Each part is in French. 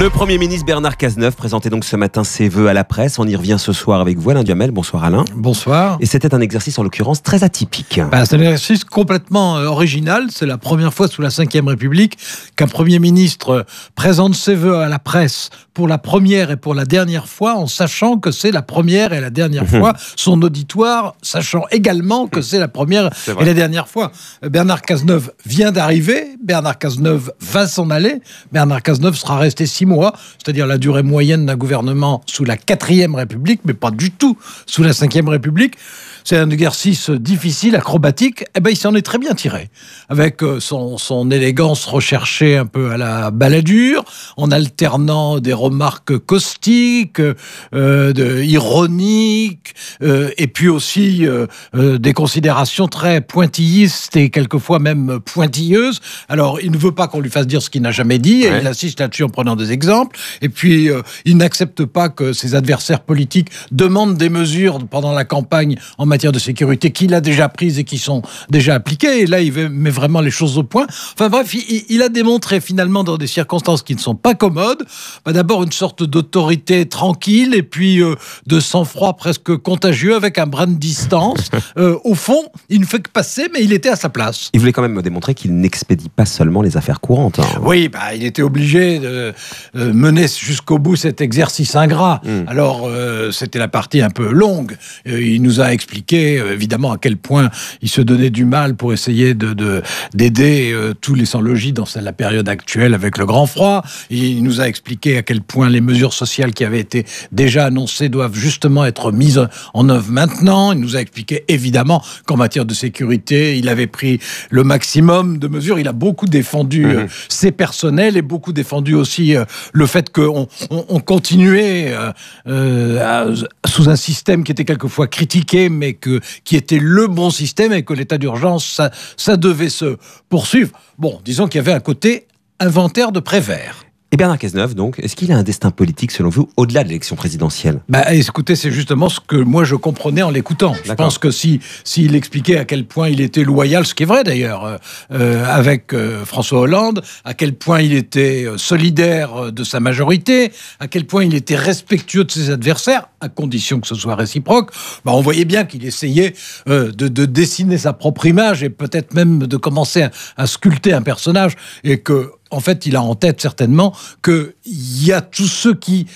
Le Premier ministre Bernard Cazeneuve présentait donc ce matin ses vœux à la presse. On y revient ce soir avec vous, Alain Duhamel. Bonsoir Alain. Bonsoir. Et c'était un exercice en l'occurrence très atypique. Bah, c'est un exercice complètement euh, original. C'est la première fois sous la Ve République qu'un Premier ministre euh, présente ses vœux à la presse pour la première et pour la dernière fois en sachant que c'est la première et la dernière mhm. fois. Son auditoire sachant également que c'est la première et la dernière fois. Bernard Cazeneuve vient d'arriver. Bernard Cazeneuve va s'en aller. Bernard Cazeneuve sera resté six mois c'est-à-dire la durée moyenne d'un gouvernement sous la 4 République, mais pas du tout sous la 5 République. C'est un exercice difficile, acrobatique. et eh ben, il s'en est très bien tiré. Avec euh, son, élégance recherchée un peu à la baladure, en alternant des remarques caustiques, euh, de, ironiques, euh, et puis aussi des considérations très pointillistes et quelquefois même pointilleuses. Alors, il ne veut pas qu'on lui fasse dire ce qu'il n'a jamais dit, et il insiste là-dessus en prenant des exemples exemple. Et puis, euh, il n'accepte pas que ses adversaires politiques demandent des mesures pendant la campagne en matière de sécurité qu'il a déjà prises et qui sont déjà appliquées. Et là, il met vraiment les choses au point. Enfin bref, il, a démontré finalement dans des circonstances qui ne sont pas commodes, bah, d'abord une sorte d'autorité tranquille et puis euh, de sang-froid presque contagieux avec un brin de distance. Euh, au fond, il ne fait que passer, mais il était à sa place. Il voulait quand même démontrer qu'il n'expédie pas seulement les affaires courantes. Hein. Oui, bah, il était obligé de, euh, menait jusqu'au bout cet exercice ingrat. Hmm. Alors, euh, c'était la partie un peu longue. Euh, il nous a expliqué, évidemment, à quel point il se donnait du mal pour essayer de, d'aider tous les sans-logis dans la période actuelle avec le grand froid. Il nous a expliqué à quel point les mesures sociales qui avaient été déjà annoncées doivent justement être mises en œuvre maintenant. Il nous a expliqué, évidemment, qu'en matière de sécurité, il avait pris le maximum de mesures. Il a beaucoup défendu mmh. ses personnels et beaucoup défendu aussi le fait qu'on on, continuait euh, euh, sous un système qui était quelquefois critiqué, mais que, qui était le bon système et que l'état d'urgence, ça devait se poursuivre. Bon, disons qu'il y avait un côté inventaire de Prévert. Et Bernard Cazeneuve, donc, est-ce qu'il a un destin politique, selon vous, au-delà de l'élection présidentielle bah, Écoutez, c'est justement ce que moi je comprenais en l'écoutant. Je pense que s'il si, s'il expliquait à quel point il était loyal, ce qui est vrai d'ailleurs, euh, euh, avec euh, François Hollande, à quel point il était solidaire de sa majorité, à quel point il était respectueux de ses adversaires, à condition que ce soit réciproque, bah, on voyait bien qu'il essayait de, dessiner sa propre image et peut-être même de commencer à sculpter un personnage et que en fait, il a en tête certainement qu'il y a tous ceux qui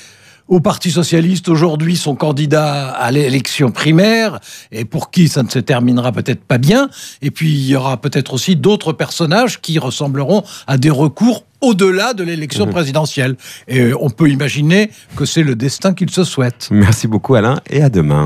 au Parti socialiste aujourd'hui sont candidats à l'élection primaire et pour qui ça ne se terminera peut-être pas bien. Et puis il y aura peut-être aussi d'autres personnages qui ressembleront à des recours au-delà de l'élection mmh. présidentielle. Et euh, on peut imaginer que c'est le destin qu'il se souhaite. Merci beaucoup Alain et à demain.